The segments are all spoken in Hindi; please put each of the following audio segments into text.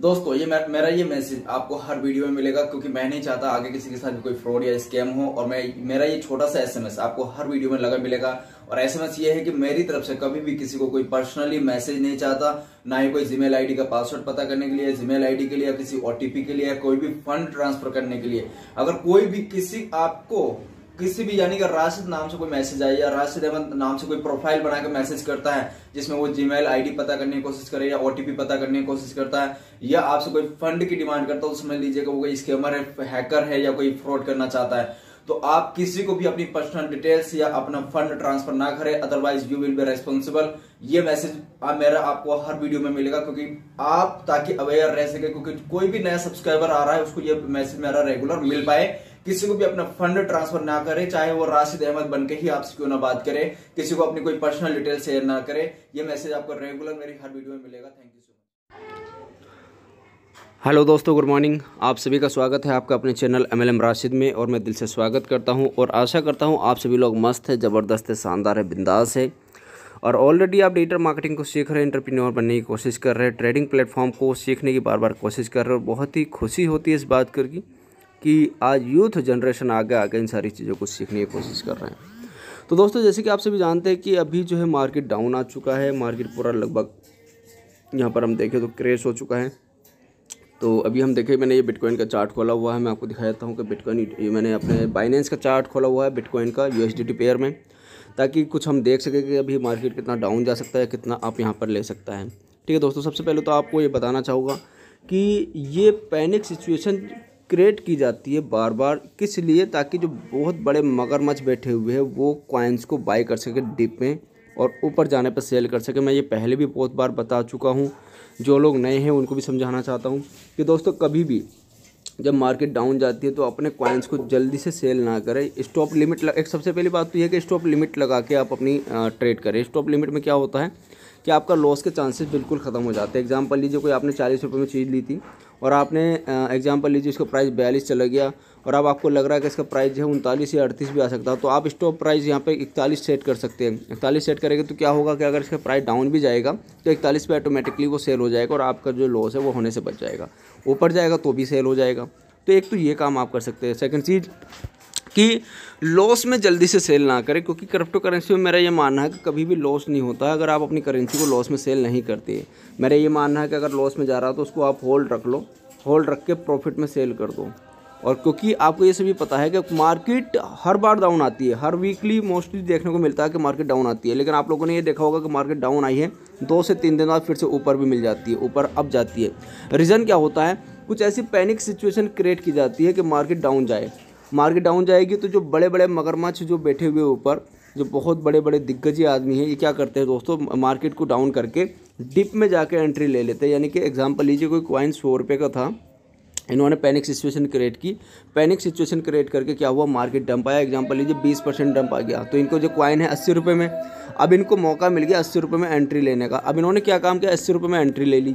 दोस्तों ये मेरा ये मैसेज आपको हर वीडियो में मिलेगा क्योंकि मैं नहीं चाहता आगे किसी के साथ कोई फ्रॉड या स्कैम हो और मैं मेरा ये छोटा सा एसएमएस आपको हर वीडियो में लगा मिलेगा और एसएमएस ये है कि मेरी तरफ से कभी भी किसी को कोई पर्सनली मैसेज नहीं चाहता ना ही कोई जीमेल आईडी का पासवर्ड पता करने के लिए जीमेल आई के लिए या किसी ओटीपी के लिए या कोई भी फंड ट्रांसफर करने के लिए अगर कोई भी किसी आपको किसी भी यानी कि राशिद नाम से कोई मैसेज आए या राशिद अहमद नाम से कोई प्रोफाइल बनाकर मैसेज करता है जिसमें वो जीमेल मेल पता करने की कोशिश करे या ओटीपी पता करने की कोशिश करता है या आपसे कोई फंड की डिमांड करता है तो समझ लीजिए वो कोई स्कैमर है हैकर है या कोई फ्रॉड करना चाहता है तो आप किसी को भी अपनी पर्सनल डिटेल्स या अपना फंड ट्रांसफर ना करें otherwise you will be responsible ये मैसेज आप मेरा आपको हर वीडियो में मिलेगा क्योंकि आप ताकि अवेयर रह सके क्योंकि कोई भी नया सब्सक्राइबर आ रहा है उसको ये मैसेज मेरा रेगुलर मिल पाए किसी को भी अपना फंड ट्रांसफर ना करें चाहे वो राशिद अहमद बन के ही आपसे क्यों ना बात करे किसी को अपनी कोई पर्सनल डिटेल शेयर ना करे ये मैसेज आपको रेगुलर मेरी हर वीडियो में मिलेगा thank you so much hello दोस्तों गुड मॉर्निंग आप सभी का स्वागत है आपका अपने channel M L M Rashid में और मैं दिल से स्वागत करता हूं और आशा करता हूं आप सभी लोग मस्त है ज़बरदस्त है शानदार है बिंदास है और ऑलरेडी आप डिजिटल मार्केटिंग को सीख रहे हैं इंटरप्रीन्योर बनने की कोशिश कर रहे हैं ट्रेडिंग प्लेटफॉर्म को सीखने की बार बार कोशिश कर रहे हैं और बहुत ही खुशी होती है इस बात करके कि आज यूथ जनरेशन आगे आगे इन सारी चीज़ों को सीखने की कोशिश कर रहे हैं तो दोस्तों जैसे कि आप सभी जानते हैं कि अभी जो है मार्केट डाउन आ चुका है मार्केट पूरा लगभग यहाँ पर हम देखें तो क्रेश हो चुका है तो अभी हम देखें मैंने ये बिटकॉइन का चार्ट खोला हुआ है मैं आपको दिखा देता हूँ कि बिटकॉइन मैंने अपने बाइनेंस का चार्ट खोला हुआ है बिटकॉइन का यू पेयर में ताकि कुछ हम देख सकें कि अभी मार्केट कितना डाउन जा सकता है कितना आप यहाँ पर ले सकता है ठीक है दोस्तों सबसे पहले तो आपको ये बताना चाहूँगा कि ये पैनिक सिचुएशन क्रिएट की जाती है बार बार किस लिए ताकि जो बहुत बड़े मगरमच्छ बैठे हुए हैं वो कॉइन्स को बाई कर सके डिप में और ऊपर जाने पर सेल कर सके मैं ये पहले भी बहुत बार बता चुका हूँ जो लोग नए हैं उनको भी समझाना चाहता हूँ कि दोस्तों कभी भी जब मार्केट डाउन जाती है तो अपने कॉइन्स को जल्दी से सेल ना करें स्टॉप लिमिट एक सबसे पहली बात तो यह है कि स्टॉप लिमिट लगा के आप अपनी ट्रेड करें स्टॉप लिमिट में क्या होता है कि आपका लॉस के चांसेस बिल्कुल ख़त्म हो जाते हैं एग्जाम्पल लीजिए कोई आपने चालीस रुपये में चीज़ ली थी और आपने एग्जाम्पल लीजिए इसका प्राइस बयालीस चला गया और अब आपको लग रहा है कि इसका प्राइस जो है उनतालीस या अड़तीस भी आ सकता है तो आप स्टॉप प्राइस यहाँ पर इकतालीस सेट कर सकते हैं इकतालीस सेट करेंगे तो क्या होगा कि अगर इसका प्राइस डाउन भी जाएगा तो इकतालीस पर ऑटोमेटिकली वो सेल हो जाएगा और आपका जो लॉस है वो होने से बच जाएगा ऊपर जाएगा तो भी सेल हो जाएगा तो एक तो ये काम आप कर सकते हैं सेकेंड चीज़ कि लॉस में जल्दी से सेल ना करें क्योंकि क्रिप्टो करेंसी में मेरा ये मानना है कि कभी भी लॉस नहीं होता है अगर आप अपनी करेंसी को लॉस में सेल नहीं करते मेरा ये मानना है कि अगर लॉस में जा रहा है तो उसको आप होल्ड रख लो होल्ड रख के प्रॉफिट में सेल कर दो और क्योंकि आपको ये सभी पता है कि मार्केट हर बार डाउन आती है हर वीकली मोस्टली देखने को मिलता है कि मार्केट डाउन आती है लेकिन आप लोगों ने ये देखा होगा कि मार्केट डाउन आई है दो से तीन दिन बाद फिर से ऊपर भी मिल जाती है ऊपर अब जाती है रीज़न क्या होता है कुछ ऐसी पैनिक सिचुएशन क्रिएट की जाती है कि मार्केट डाउन जाए मार्केट डाउन जाएगी तो जो बड़े बड़े मगरमच्छ जो बैठे हुए ऊपर जो बहुत बड़े बड़े दिग्गजी आदमी हैं ये क्या करते हैं दोस्तों मार्केट को डाउन करके डिप में जाकर एंट्री ले लेते हैं यानी कि एग्जांपल लीजिए कोई कॉइन सौ रुपये का था इन्होंने पैनिक सिचुएशन क्रिएट की पैनिक सिचुएशन क्रिएट करके क्या हुआ मार्केट डंप आया एग्जांपल लीजिए 20 परसेंट डंप आ गया तो इनको जो क्वाइन है अस्सी रुपये में अब इनको मौका मिल गया अस्सी रुपये में एंट्री लेने का अब इन्होंने क्या काम किया अस्सी रुपये में एंट्री ले ली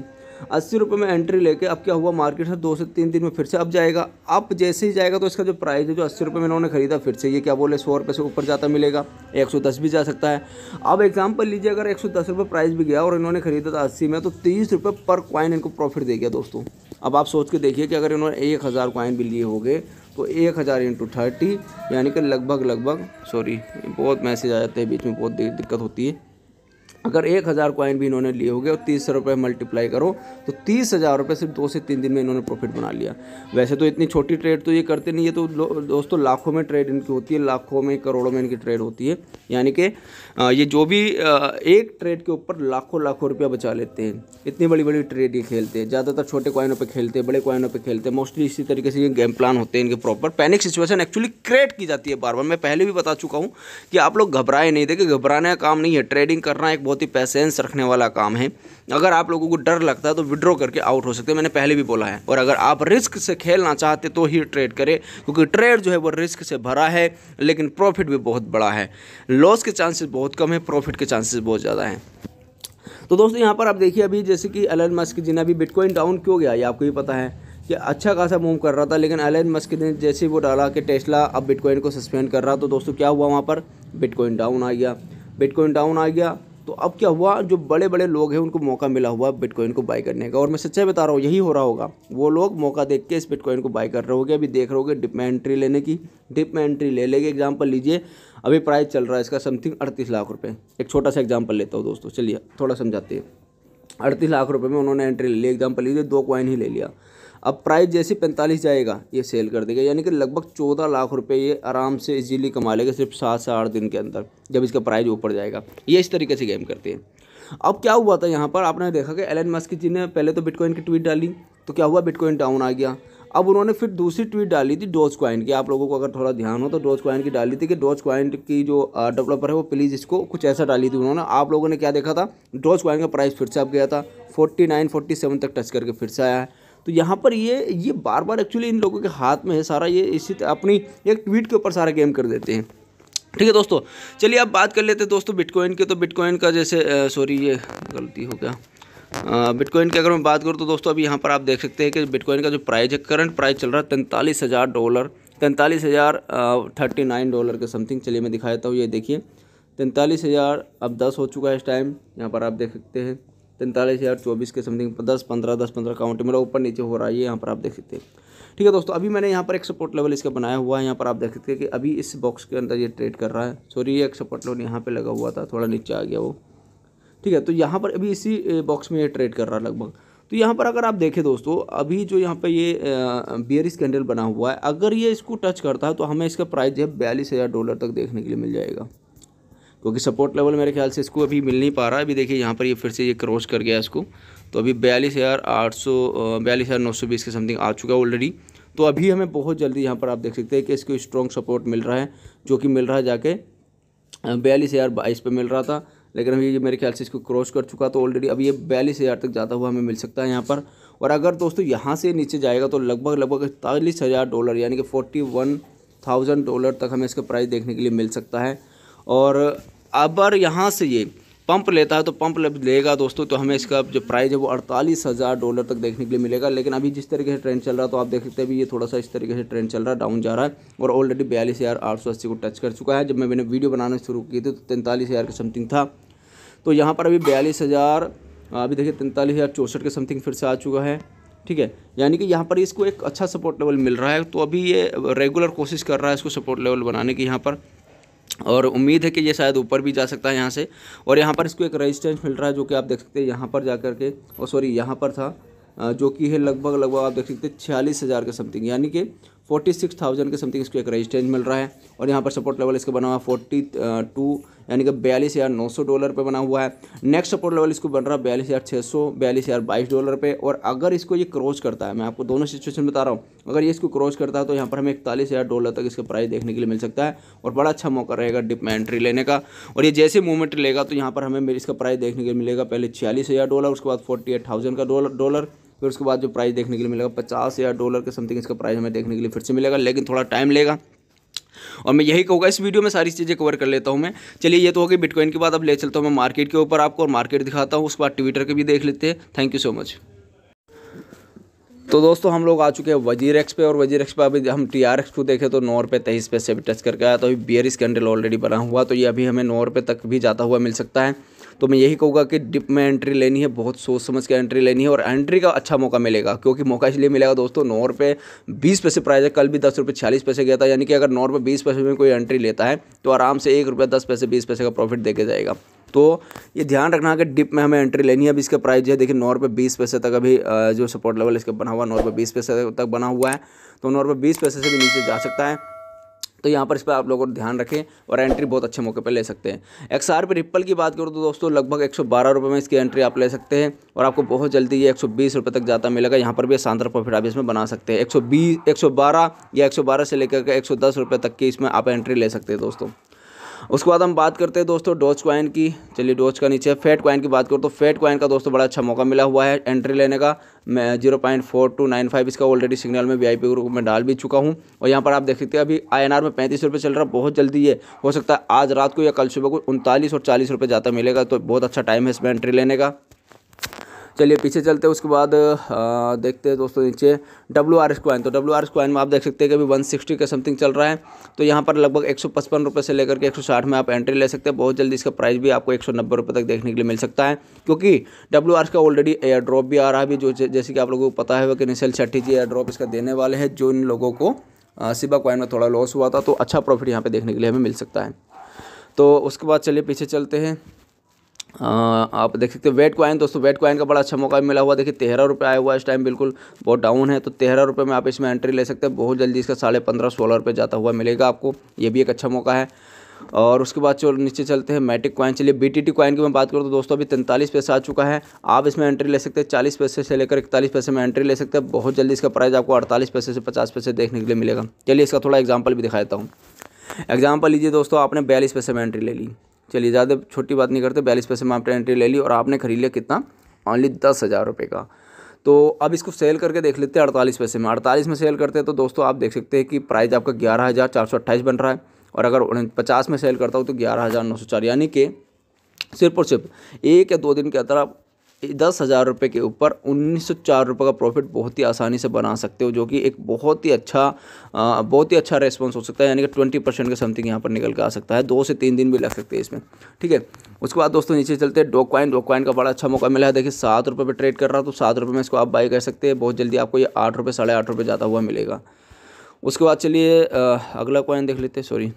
अस्सी रुपये में एंट्री लेके अब क्या हुआ मार्केट से दो से तीन दिन में फिर से अब जाएगा अब जैसे ही जाएगा तो इसका जो प्राइस है जो अस्सी रुपये में इन्होंने खरीदा फिर से ये क्या बोले सौ रुपये से ऊपर जाता मिलेगा एक सौ दस भी जा सकता है अब एग्जाम्पल लीजिए अगर एक सौ दस रुपये प्राइस भी गया और इन्होंने खरीदा था अस्सी में तो तीस रुपये पर कॉइन इनको प्रॉफिट दे गया दोस्तों अब आप सोच के देखिए कि अगर इन्होंने एक हज़ार कॉइन भी लिए हो गए तो एक हज़ार इंटू थर्टी यानी कि लगभग लगभग सॉरी बहुत मैसेज आ जाते हैं बीच में बहुत दिक्कत होती है अगर एक हज़ार कॉइन भी इन्होंने लिए गए और तीस रुपये मल्टीप्लाई करो तो तीस हज़ार रुपये सिर्फ दो से तीन दिन में इन्होंने प्रॉफिट बना लिया वैसे तो इतनी छोटी ट्रेड तो ये करते नहीं है तो दोस्तों लाखों में ट्रेड इनकी होती है लाखों में करोड़ों में इनकी ट्रेड होती है यानी कि ये जो भी एक ट्रेड के ऊपर लाखों लाखों रुपया बचा लेते हैं इतनी बड़ी बड़ी ट्रेड ये खेलते हैं ज़्यादातर छोटे क्वाइनों पे खेलते हैं बड़े क्वाइनों पे खेलते हैं मोस्टली इसी तरीके से ये गेम प्लान होते हैं इनके proper panic situation actually create की जाती है बार बार मैं पहले भी बता चुका हूँ कि आप लोग घबराए नहीं देखिए घबराने का काम नहीं है ट्रेडिंग करना एक बहुत ही पैसेंस रखने वाला काम है अगर आप लोगों को डर लगता है तो विड्रॉ करके आउट हो सकते हैं मैंने पहले भी बोला है और अगर आप रिस्क से खेलना चाहते तो ही ट्रेड करें क्योंकि ट्रेड जो है वो रिस्क से भरा है लेकिन प्रॉफिट भी बहुत बड़ा है लॉस के चांसेस बहुत कम है प्रॉफिट के चांसेस बहुत ज़्यादा हैं तो दोस्तों यहाँ पर आप देखिए अभी जैसे कि एलन मस्क जिन्हें अभी बिटकॉइन डाउन क्यों गया ये आपको ये पता है कि अच्छा खासा मूव कर रहा था लेकिन एलन मस्क ने जैसे वो डाला कि टेस्ला अब बिटकॉइन को सस्पेंड कर रहा तो दोस्तों क्या हुआ वहाँ पर बिटकॉइन डाउन आ गया बिटकॉइन डाउन आ गया तो अब क्या हुआ जो बड़े बड़े लोग हैं उनको मौका मिला हुआ बिटकॉइन को बाई करने का और मैं सच्चाई बता रहा हूँ यही हो रहा होगा वो लोग मौका देख के इस बिटकॉइन को बाई कर रहे होगे अभी देख रहे होगे डिप में एंट्री लेने की डिप में एंट्री ले लेंगे एग्जाम्पल लीजिए अभी प्राइस चल रहा है इसका समथिंग अड़तीस लाख रुपये एक छोटा सा एग्जाम्पल लेता हूँ दोस्तों चलिए थोड़ा समझाते हैं अड़तीस लाख रुपये में उन्होंने एंट्री ले ली एग्जाम्पल लीजिए दो कॉइन ही ले लिया अब प्राइस जैसे पैंतालीस जाएगा ये सेल कर देगा यानी कि लगभग चौदह लाख रुपये ये आराम से इजीली कमा लेगा सिर्फ सात से आठ दिन के अंदर जब इसका प्राइस ऊपर जाएगा ये इस तरीके से गेम करते हैं अब क्या हुआ था यहाँ पर आपने देखा कि एलन मस्क जी ने पहले तो बिटकॉइन की ट्वीट डाली तो क्या हुआ बिटकॉइन डाउन आ गया अब उन्होंने फिर दूसरी ट्वीट डाली थी डोज क्वाइन की आप लोगों को अगर थोड़ा ध्यान हो तो डोज क्वाइन की डाली थी कि डोज क्वाइन की जो डेवलपर है वो प्लीज़ इसको कुछ ऐसा डाली थी उन्होंने आप लोगों ने क्या देखा था डोज क्वाइन का प्राइस फिर से अब गया था फोर्टी नाइन फोर्टी सेवन तक टच करके फिर से आया है तो यहाँ पर ये ये बार बार एक्चुअली इन लोगों के हाथ में है सारा ये इसी अपनी एक ट्वीट के ऊपर सारा गेम कर देते हैं ठीक है दोस्तों चलिए अब बात कर लेते हैं दोस्तों बिटकॉइन के तो बिटकॉइन का जैसे सॉरी ये गलती हो गया बिटकॉइन की अगर मैं बात करूँ तो दोस्तों अभी यहाँ पर आप देख सकते हैं कि बिटकॉइन का जो प्राइस है करंट प्राइस चल रहा है तैंतालीस हज़ार डॉलर तैंतालीस हज़ार थर्टी नाइन डॉलर के समथिंग चलिए मैं दिखा देता हूँ ये देखिए तैंतालीस हज़ार अब दस हो चुका है इस टाइम यहाँ पर आप देख सकते हैं तैंतालीस हज़ार चौबीस के समथिंग दस पंद्रह दस पंद्रह काउंट मेरा ऊपर नीचे हो रहा है यहाँ पर आप देख सकते हैं ठीक है दोस्तों अभी मैंने यहाँ पर एक सपोर्ट लेवल इसका बनाया हुआ है यहाँ पर आप देख सकते हैं कि अभी इस बॉक्स के अंदर ये ट्रेड कर रहा है सॉरी ये एक सपोर्ट लेवल यहाँ पर लगा हुआ था थोड़ा नीचे आ गया वो ठीक है तो यहाँ पर अभी इसी बॉक्स में ये ट्रेड कर रहा है लगभग तो यहाँ पर अगर आप देखें दोस्तों अभी जो यहाँ पर ये बियरिस कैंडल बना हुआ है अगर ये इसको टच करता है तो हमें इसका प्राइस जो है बयालीस हज़ार डॉलर तक देखने के लिए मिल जाएगा क्योंकि सपोर्ट लेवल मेरे ख्याल से इसको अभी मिल नहीं पा रहा है अभी देखिए यहाँ पर ये फिर से ये क्रॉस कर गया इसको तो अभी बयालीस हज़ार आठ सौ बयालीस हज़ार नौ सौ बीस के समथिंग आ चुका है ऑलरेडी तो अभी हमें बहुत जल्दी यहाँ पर आप देख सकते हैं कि इसको स्ट्रॉन्ग सपोर्ट मिल रहा है जो कि मिल रहा है जाके बयालीस हज़ार बाईस पर मिल रहा था लेकिन अभी ये मेरे ख्याल से इसको क्रॉस कर चुका तो ऑलरेडी अभी ये बयालीस हज़ार तक जाता हुआ हमें मिल सकता है यहाँ पर और अगर दोस्तों यहाँ से नीचे जाएगा तो लगभग लगभग इकतालीस हज़ार डॉलर यानी कि फोर्टी वन थाउजेंड डॉलर तक हमें इसका प्राइस देखने के लिए मिल सकता है और अगर यहाँ से ये पंप लेता है तो पंप लेगा दोस्तों तो हमें इसका जो प्राइस है वो अड़तालीस हज़ार डॉलर तक देखने के लिए मिलेगा लेकिन अभी जिस तरीके से ट्रेंड चल रहा है तो आप देख सकते हैं अभी ये थोड़ा सा इस तरीके से ट्रेंड चल रहा है डाउन जा रहा है और ऑलरेडी बयालीस हज़ार आठ सौ अस्सी को टच कर चुका है जब मैं मैंने वीडियो बनाना शुरू की थी तो तैंतालीस हज़ार के समथिंग था तो यहाँ पर अभी बयालीस हज़ार अभी देखिए तैंतालीस हज़ार चौंसठ के समथिंग फिर से आ चुका है ठीक है यानी कि यहाँ पर इसको एक अच्छा सपोर्ट लेवल मिल रहा है तो अभी ये रेगुलर कोशिश कर रहा है इसको सपोर्ट लेवल बनाने की यहाँ पर और उम्मीद है कि ये शायद ऊपर भी जा सकता है यहाँ से और यहाँ पर इसको एक रेजिस्टेंस मिल रहा है जो कि आप देख सकते हैं यहाँ पर जा कर के और सॉरी यहाँ पर था जो कि है लगभग लगभग आप देख सकते हैं छियालीस हज़ार के समथिंग यानी कि फोर्टी सिक्स थाउजेंड के समथिंग इसको एक रेजिस्टेंस मिल रहा है और यहाँ पर सपोर्ट लेवल इसका बना हुआ फोर्टी टू यानी कि बयालीस हज़ार नौ सौ डॉलर पे बना हुआ है नेक्स्ट सपोर्ट लेवल इसको बन रहा है बयालीस हज़ार छः सौ बयालीस हज़ार बाईस डॉलर पे और अगर इसको ये क्रॉस करता है मैं आपको दोनों सिचुएशन बता रहा हूँ अगर ये इसको क्रॉस करता है तो यहाँ पर हमें इकतालीस हज़ार डॉलर तक इसका प्राइस देखने के लिए मिल सकता है और बड़ा अच्छा मौका रहेगा डिप एंट्री लेने का और ये जैसे मूवमेंट लेगा तो यहाँ पर हमें इसका प्राइस देखने के लिए मिलेगा पहले छियालीस हज़ार डॉलर उसके बाद फोर्टी एट थाउजेंड का डॉलर डॉलर फिर उसके बाद जो प्राइस देखने के लिए मिलेगा पचास हज़ार डॉलर के समथिंग इसका प्राइस हमें देखने के लिए फिर से मिलेगा लेकिन थोड़ा टाइम लेगा और मैं यही कहूँगा इस वीडियो में सारी चीज़ें कवर कर लेता हूँ मैं चलिए ये तो हो गई बिटकॉइन के बाद अब ले चलता हूँ मैं मार्केट के ऊपर आपको और मार्केट दिखाता हूँ उसके बाद ट्विटर के भी देख लेते हैं थैंक यू सो मच तो दोस्तों हम लोग आ चुके हैं वजीर एक्स पे और वजीर एक्स पे अभी हम टी आर एक्स को देखें तो नौ रुपये तेईस पैसे भी टच करके आया तो अभी बियर स्कैंडल ऑलरेडी बना हुआ तो ये अभी हमें नौ रुपये तक भी जाता हुआ मिल सकता है तो मैं यही कहूँगा कि डिप में एंट्री लेनी है बहुत सोच समझ के एंट्री लेनी है और एंट्री का अच्छा मौका मिलेगा क्योंकि मौका इसलिए मिलेगा दोस्तों नौ रुपये बीस पैसे प्राइस है कल भी दस रुपये छियालीस पैसे गया था यानी कि अगर नौ रुपये बीस पैसे में कोई एंट्री लेता है तो आराम से एक रुपये दस पैसे बीस पैसे का प्रॉफिट देके जाएगा तो ये ध्यान रखना है कि डिप में हमें एंट्री लेनी है अभी इसका प्राइस जो है देखिए नौ रुपये बीस पैसे तक अभी जो सपोर्ट लेवल इसका बना हुआ नौ रुपये बीस पैसे तक बना हुआ है तो नौ रुपये बीस पैसे से भी नीचे जा सकता है तो यहाँ पर इस पर आप लोगों को ध्यान रखें और एंट्री बहुत अच्छे मौके पर ले सकते हैं एक्स आर रिप्पल की बात करूँ तो दोस्तों लगभग एक सौ में इसकी एंट्री आप ले सकते हैं और आपको बहुत जल्दी ये एक सौ तक जाता मिलेगा यहाँ पर भी शानदार प्रॉफिट आप इसमें बना सकते हैं एक सौ या एक से लेकर के एक तक की इसमें आप एंट्री ले सकते हैं दोस्तों उसके बाद हम बात करते हैं दोस्तों डोज क्वाइन की चलिए डोज का नीचे फेट क्वाइन की बात करो तो फेट क्वाइन का दोस्तों बड़ा अच्छा मौका मिला हुआ है एंट्री लेने का मैं zero point four two nine five इसका ऑलरेडी सिग्नल में वी ग्रुप में डाल भी चुका हूँ और यहाँ पर आप देख सकते हैं अभी आई में पैंतीस रुपये चल रहा है बहुत जल्दी है हो सकता है आज रात को या कल सुबह को उनतालीस और चालीस रुपये जाता मिलेगा तो बहुत अच्छा टाइम है इसमें एंट्री लेने का चलिए पीछे चलते हैं उसके बाद देखते हैं दोस्तों नीचे डब्ल्यू आर स्क्वाइन तो डब्ल्यू आर स्क्वाइन क्वाइन में आप देख सकते हैं कि अभी 160 का समथिंग चल रहा है तो यहाँ पर लगभग एक सौ पचपन रुपये से लेकर के एक सौ साठ में आप एंट्री ले सकते हैं बहुत जल्दी इसका प्राइस भी आपको एक सौ नब्बे रुपये तक देखने के लिए मिल सकता है क्योंकि डब्ल्यू आर एस का ऑलरेडी एयर ड्रॉप भी आ रहा है अभी जो जैसे कि आप लोगों को पता है कि निशल छठी जी एयर ड्रॉप इसका देने वाले हैं जो इन लोगों को सिबा क्वाइन में थोड़ा लॉस हुआ था तो अच्छा प्रॉफिट यहाँ पर देखने के लिए हमें मिल सकता है तो उसके बाद चलिए पीछे चलते हैं आप देख सकते वेट कॉइन दोस्तों वेट कॉइन का बड़ा अच्छा मौका मिला हुआ देखिए तेरह रुपये आया हुआ इस टाइम बिल्कुल बहुत डाउन है तो तेरह रुपये में आप इसमें एंट्री ले सकते हैं बहुत जल्दी इसका साढ़े पंद्रह सोलह रुपये जाता हुआ मिलेगा आपको ये भी एक अच्छा मौका है और उसके बाद चलो नीचे चलते हैं मैटिक कॉइन चलिए बी टी कॉइन की मैं बात करूँ तो दोस्तों अभी तैंतालीस पैसे आ चुका है आप इसमें एंट्री ले सकते हैं चालीस पैसे से लेकर इकतालीस पैसे में एंट्री ले सकते हैं बहुत जल्दी इसका प्राइस आपको अड़तालीस पैसे से पचास पैसे देखने के लिए मिलेगा चलिए इसका थोड़ा एग्जाम्पल भी दिखाता हूँ एग्जाम्पल लीजिए दोस्तों आपने बयालीस पैसे में एंट्री ले ली चलिए ज़्यादा छोटी बात नहीं करते बयालीस पैसे में आपने एंट्री ले ली और आपने खरीद लिया कितना ऑनली दस हज़ार रुपये का तो अब इसको सेल करके देख लेते हैं अड़तालीस पैसे में अड़तालीस में सेल करते हैं तो दोस्तों आप देख सकते हैं कि प्राइस आपका ग्यारह हज़ार चार सौ अट्ठाईस बन रहा है और अगर पचास में सेल करता हूँ तो ग्यारह हज़ार नौ सौ चार यानी कि सिर्फ और सिर्फ एक या दो दिन के अंदर आप दस हज़ार रुपये के ऊपर उन्नीस सौ चार रुपये का प्रॉफिट बहुत ही आसानी से बना सकते हो जो कि एक बहुत ही अच्छा बहुत ही अच्छा रेस्पॉन्स हो सकता है यानी कि ट्वेंटी परसेंट का समथिंग यहाँ पर निकल के आ सकता है दो से तीन दिन भी लग सकते हैं इसमें ठीक है उसके बाद दोस्तों नीचे चलते हैं डोकवाइन डोकवाइन का बड़ा अच्छा मौका मिला है देखिए सात रुपये पर ट्रेड कर रहा तो सात रुपये में इसको आप बाई कर सकते हैं बहुत जल्दी आपको ये आठ रुपये साढ़े आठ रुपये ज़्यादा हुआ मिलेगा उसके बाद चलिए अगला कॉइन देख लेते हैं सॉरी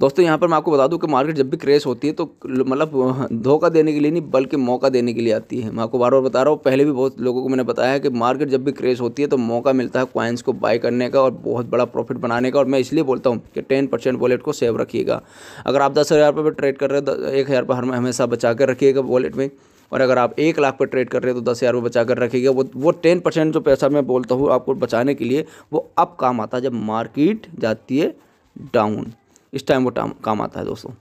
दोस्तों यहाँ पर मैं आपको बता दूँ कि मार्केट जब भी क्रेश होती है तो मतलब धोखा देने के लिए नहीं बल्कि मौका देने के लिए आती है मैं आपको बार बार बता रहा हूँ पहले भी बहुत लोगों को मैंने बताया है कि मार्केट जब भी क्रेश होती है तो मौका मिलता है क्वाइंस को बाय करने का और बहुत बड़ा प्रॉफिट बनाने का और मैं इसलिए बोलता हूँ कि टेन परसेंट वॉलेट को सेव रखिएगा अगर आप दस हज़ार रुपये ट्रेड कर रहे हो एक हज़ार रुपये हमेशा बचा कर रखिएगा वॉलेट में और अगर आप एक लाख पर ट्रेड कर रहे हो तो दस हज़ार रुपये बचा कर रखेगा वो वो टेन परसेंट जो पैसा मैं बोलता हूँ आपको बचाने के लिए वो अब काम आता है जब मार्केट जाती है डाउन इस टाइम वो काम आता है दोस्तों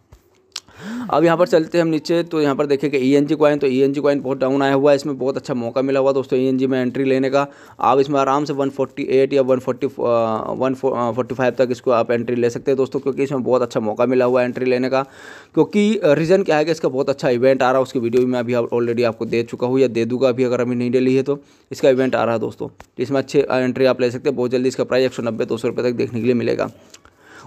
अब यहाँ पर चलते हैं हम नीचे तो यहाँ पर देखेंगे कि ई एन जी कॉइन तो ई एन जी कॉइन बहुत डाउन आया हुआ है इसमें बहुत अच्छा मौका मिला हुआ दोस्तों ई एन जी में एंट्री लेने का आप इसमें आराम से 148 या 140 फाइव uh, तक इसको आप एंट्री ले सकते हैं दोस्तों क्योंकि इसमें बहुत अच्छा मौका मिला हुआ है एंट्री लेने का क्योंकि रीज़न क्या है कि इसका बहुत अच्छा इवेंट आ रहा है उसकी वीडियो भी मैं अभी ऑलरेडी आपको दे चुका हूँ या दे दूंगा अभी अगर अभी नहीं डेली है तो इसका इवेंट आ रहा है दोस्तों इसमें अच्छे एंट्री आप ले सकते हैं बहुत जल्दी इसका प्राइस एक सौ नब्बे तक देखने के लिए मिलेगा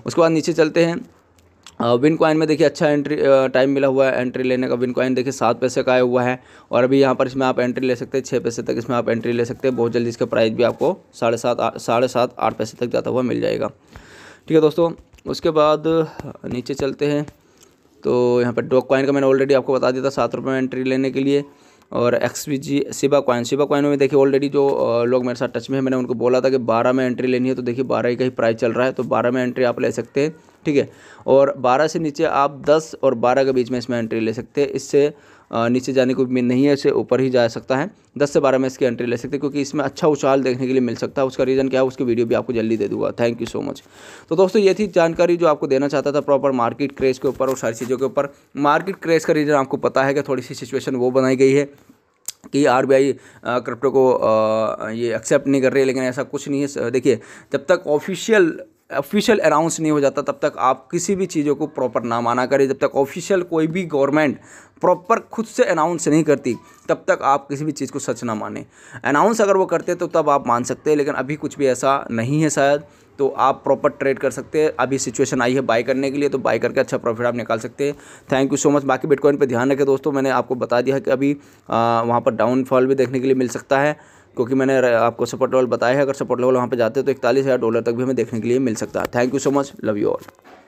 उसके बाद नीचे चलते हैं विन कॉइन में देखिए अच्छा एंट्री टाइम मिला हुआ है एंट्री लेने का विन कॉइन देखिए सात पैसे का आया हुआ है और अभी यहाँ पर इसमें आप एंट्री ले सकते हैं छः पैसे तक इसमें आप एंट्री ले सकते हैं बहुत जल्दी इसका प्राइस भी आपको साढ़े सात साढ़े सात आठ पैसे तक जाता हुआ मिल जाएगा ठीक है दोस्तों उसके बाद नीचे चलते हैं तो यहाँ पर डॉक कॉइन का मैंने ऑलरेडी आपको बता दिया था सात रुपये में एंट्री लेने के लिए और X V G Shiba coin Shiba coin में देखिए ऑलरेडी जो लोग मेरे साथ टच में है मैंने उनको बोला था कि बारह में एंट्री लेनी है तो देखिए बारह का ही प्राइस चल रहा है तो बारह में एंट्री आप ले सकते हैं ठीक है और बारह से नीचे आप दस और बारह के बीच में इसमें एंट्री ले सकते हैं इससे नीचे जाने को उम्मीद नहीं है इसे ऊपर ही जा सकता है दस से बारह में इसकी एंट्री ले सकते हैं क्योंकि इसमें अच्छा उछाल देखने के लिए मिल सकता है उसका रीज़न क्या है उसकी वीडियो भी आपको जल्दी दे दूंगा थैंक यू सो मच तो दोस्तों ये थी जानकारी जो आपको देना चाहता था प्रॉपर मार्केट क्रेश के ऊपर और सारी चीज़ों के ऊपर मार्केट क्रेश का रीज़न आपको पता है कि थोड़ी सी सिचुएशन वो बनाई गई है कि आर क्रिप्टो को आ, ये एक्सेप्ट नहीं कर रही है लेकिन ऐसा कुछ नहीं है देखिए जब तक ऑफिशियल ऑफिशियल अनाउंस नहीं हो जाता तब तक आप किसी भी चीज़ों को प्रॉपर ना माना करें जब तक ऑफिशियल कोई भी गवर्नमेंट प्रॉपर खुद से अनाउंस नहीं करती तब तक आप किसी भी चीज़ को सच ना माने अनाउंस अगर वो करते तो तब आप मान सकते हैं लेकिन अभी कुछ भी ऐसा नहीं है शायद तो आप प्रॉपर ट्रेड कर सकते हैं अभी सिचुएशन आई है बाय करने के लिए तो बाय करके अच्छा प्रॉफिट आप निकाल सकते हैं थैंक यू सो मच बाकी बिटकॉइन पर ध्यान रखें दोस्तों मैंने आपको बता दिया कि अभी वहाँ पर डाउनफॉल भी देखने के लिए मिल सकता है क्योंकि मैंने आपको सपोर्ट लेवल बताया है अगर सपोर्ट लेवल वहाँ पर जाते हैं तो इकतालीस हज़ार डॉलर तक भी हमें देखने के लिए मिल सकता है thank you so much love you all